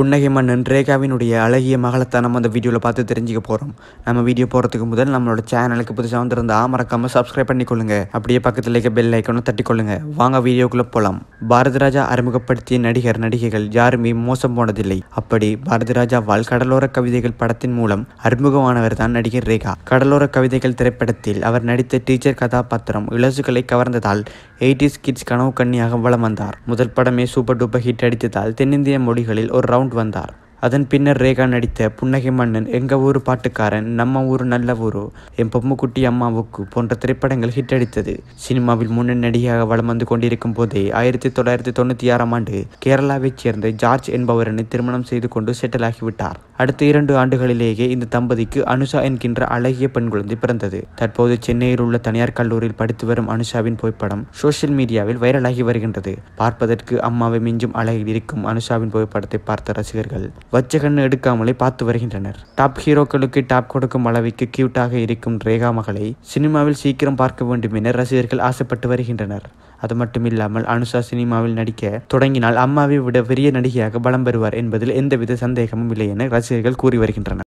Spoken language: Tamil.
புன்னகைமன்னன் ரேகாவினுடைய அழகிய மகளத்தை நம்ம அந்த வீடியோவில் பார்த்து தெரிஞ்சுக்க போகிறோம் நம்ம வீடியோ போகிறதுக்கு முதல் நம்மளோட சேனலுக்கு புதுசாக வந்திருந்தா மறக்காமல் சப்ஸ்கிரைப் பண்ணிக்கொள்ளுங்க அப்படியே பக்கத்தில் இருக்க பெல் ஐக்கனும் தட்டிக்கொள்ளுங்க வாங்க வீடியோக்குள்ளே போகலாம் பாரதிராஜா அறிமுகப்படுத்திய நடிகர் நடிகைகள் யாருமே மோசம் போனதில்லை அப்படி பாரதிராஜா வாழ் கடலோர கவிதைகள் படத்தின் மூலம் அறிமுகமானவர் தான் நடிகர் ரேகா கடலோர கவிதைகள் திரைப்படத்தில் அவர் நடித்த டீச்சர் கதாபாத்திரம் இலசுகளை கவர்ந்ததால் எயிட்டிஸ் கிட்ஸ் கனவு கண்ணியாக வளம் வந்தார் முதல் படமே சூப்பர் டூப்பர் ஹிட் அடித்ததால் தென்னிந்திய மொழிகளில் ஒரு ரவுண்ட் around Vandar. அதன் பின்னர் ரேகா நடித்த புன்னகை மன்னன் எங்க ஊர் பாட்டுக்காரன் நம்ம ஊர் நல்ல ஊரோ என் பொம்முக்குட்டி அம்மாவுக்கு போன்ற திரைப்படங்கள் ஹிட் அடித்தது சினிமாவில் முன்னணி நடிகையாக வளம் வந்து கொண்டிருக்கும் போதே ஆயிரத்தி தொள்ளாயிரத்தி தொண்ணூற்றி ஆறாம் ஆண்டு கேரளாவைச் சேர்ந்த ஜார்ஜ் என்பவரனை திருமணம் செய்து கொண்டு செட்டில் ஆகிவிட்டார் அடுத்த இரண்டு ஆண்டுகளிலேயே இந்த தம்பதிக்கு அனுஷா என்கின்ற அழகிய பெண் குழந்தை பிறந்தது தற்போது சென்னையில் உள்ள தனியார் கல்லூரியில் படித்து வரும் அனுஷாவின் புகைப்படம் சோசியல் மீடியாவில் வைரலாகி வருகின்றது பார்ப்பதற்கு அம்மாவை மிஞ்சும் அழகில் இருக்கும் அனுஷாவின் புகைப்படத்தை பார்த்த ரசிகர்கள் வச்ச கண்ணு எடுக்காமலே பார்த்து வருகின்றனர் டாப் ஹீரோக்களுக்கு டாப் கொடுக்கும் அளவிற்கு கியூட்டாக இருக்கும் ரேகா மகளை சினிமாவில் சீக்கிரம் பார்க்க வேண்டும் என ரசிகர்கள் ஆசைப்பட்டு வருகின்றனர் அது மட்டுமில்லாமல் அனுஷா சினிமாவில் நடிக்க தொடங்கினால் அம்மாவை விட பெரிய நடிகையாக பலம் பெறுவார் என்பதில் எந்தவித சந்தேகமும் இல்லை என ரசிகர்கள் கூறி வருகின்றனர்